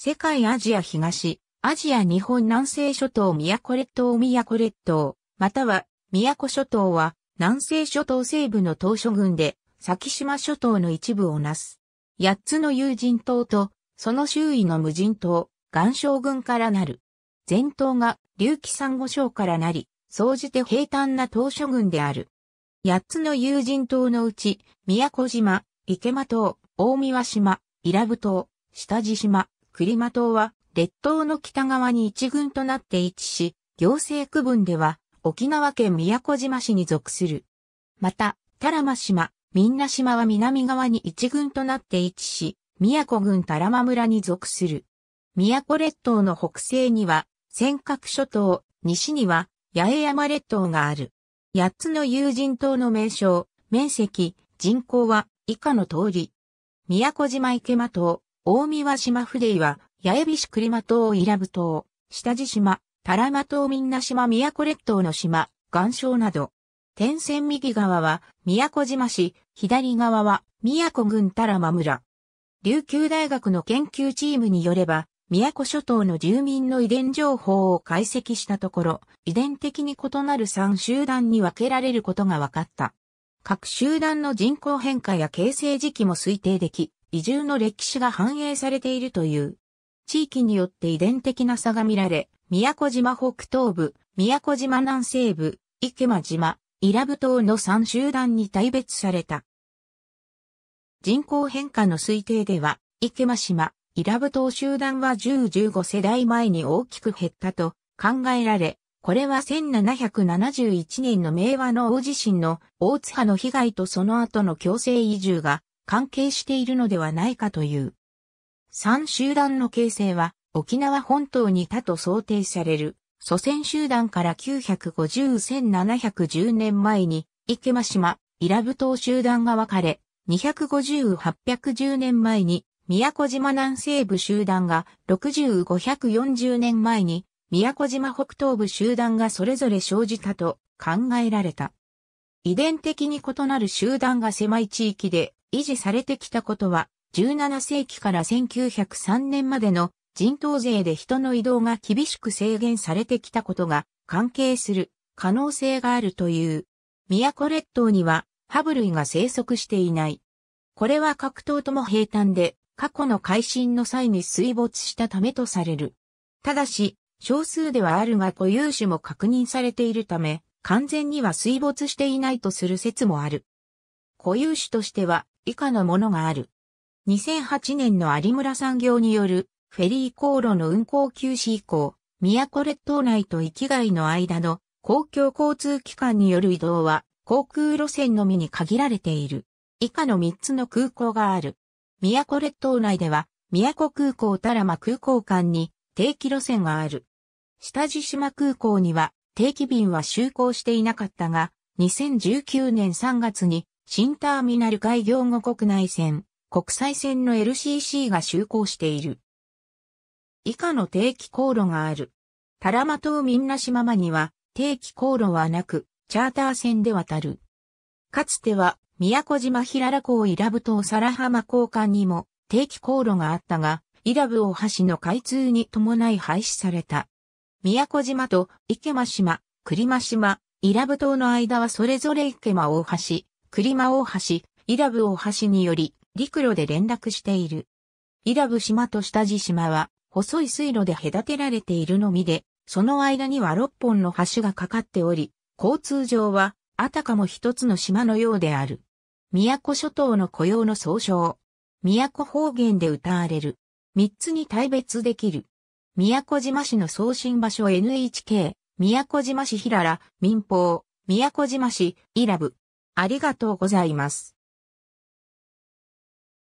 世界アジア東、アジア日本南西諸島宮古列島宮古列島、または宮古諸島は南西諸島西部の島諸群で先島諸島の一部をなす。八つの有人島とその周囲の無人島、岩礁群からなる。全島が隆起珊瑚礁からなり、総じて平坦な島諸群である。八つの有人島のうち、宮古島、池間島、大宮島、伊良部島、下地島、クリマ島は列島の北側に一軍となって位置し、行政区分では沖縄県宮古島市に属する。また、多良間島、んな島は南側に一軍となって位置し、宮古郡多良間村に属する。宮古列島の北西には、尖閣諸島、西には八重山列島がある。八つの有人島の名称、面積、人口は以下の通り。宮古島池間島、大島フ島筆は、八重菱リマ島イラブ島、下地島、多良間島みんな島宮古列島の島、岩礁など。点線右側は、宮古島市、左側は、宮古郡多良間村。琉球大学の研究チームによれば、宮古諸島の住民の遺伝情報を解析したところ、遺伝的に異なる3集団に分けられることが分かった。各集団の人口変化や形成時期も推定でき、移住の歴史が反映されているという。地域によって遺伝的な差が見られ、宮古島北東部、宮古島南西部、池間島、伊良部島の3集団に大別された。人口変化の推定では、池間島、伊良部島集団は1015世代前に大きく減ったと考えられ、これは1771年の明和の大地震の大津波の被害とその後の強制移住が関係しているのではないかという。三集団の形成は沖縄本島に他と想定される祖先集団から950-1710年前に池間島、伊良部島集団が分かれ、250-810年前に宮古島南西部集団が60-540年前に宮古島北東部集団がそれぞれ生じたと考えられた。遺伝的に異なる集団が狭い地域で維持されてきたことは、17世紀から1903年までの人頭税で人の移動が厳しく制限されてきたことが関係する可能性があるという。都列島にはハブ類が生息していない。これは格闘とも平坦で過去の改新の際に水没したためとされる。ただし、少数ではあるが固有種も確認されているため、完全には水没していないとする説もある。固有種としては、以下のものがある。2008年の有村産業によるフェリー航路の運航休止以降、宮古列島内と域外の間の公共交通機関による移動は航空路線のみに限られている。以下の3つの空港がある。宮古列島内では、宮古空港多良間空港間に定期路線がある。下地島空港には定期便は就航していなかったが、2019年3月に新ターミナル開業後国内線、国際線の LCC が就航している。以下の定期航路がある。タラマ島民な島間には定期航路はなく、チャーター船で渡る。かつては、宮古島平良港伊良部島皿浜港間にも定期航路があったが、伊良部大橋の開通に伴い廃止された。宮古島と池間島、栗間島、伊良部島の間はそれぞれ池間大橋、栗間大橋、イラブ大橋により、陸路で連絡している。イラブ島と下地島は、細い水路で隔てられているのみで、その間には6本の橋がかかっており、交通上は、あたかも一つの島のようである。宮古諸島の雇用の総称。宮古方言で歌われる。三つに大別できる。宮古島市の送信場所 NHK、宮古島市平良、民放、宮古島市、イラブ。ありがとうございます。